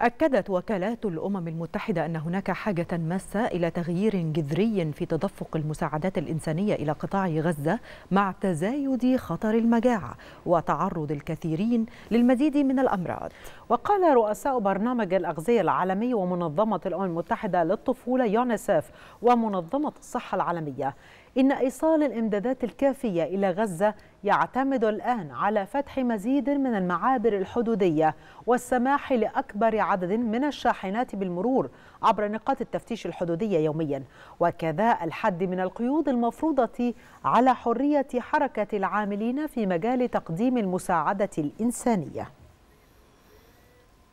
أكدت وكالات الأمم المتحدة أن هناك حاجة ماسة إلى تغيير جذري في تدفق المساعدات الإنسانية إلى قطاع غزة مع تزايد خطر المجاعة وتعرض الكثيرين للمزيد من الأمراض وقال رؤساء برنامج الأغذية العالمي ومنظمة الأمم المتحدة للطفولة يونسيف ومنظمة الصحة العالمية إن إيصال الإمدادات الكافية إلى غزة يعتمد الآن على فتح مزيد من المعابر الحدودية والسماح لأكبر عدد من الشاحنات بالمرور عبر نقاط التفتيش الحدودية يوميا وكذا الحد من القيود المفروضة على حرية حركة العاملين في مجال تقديم المساعدة الإنسانية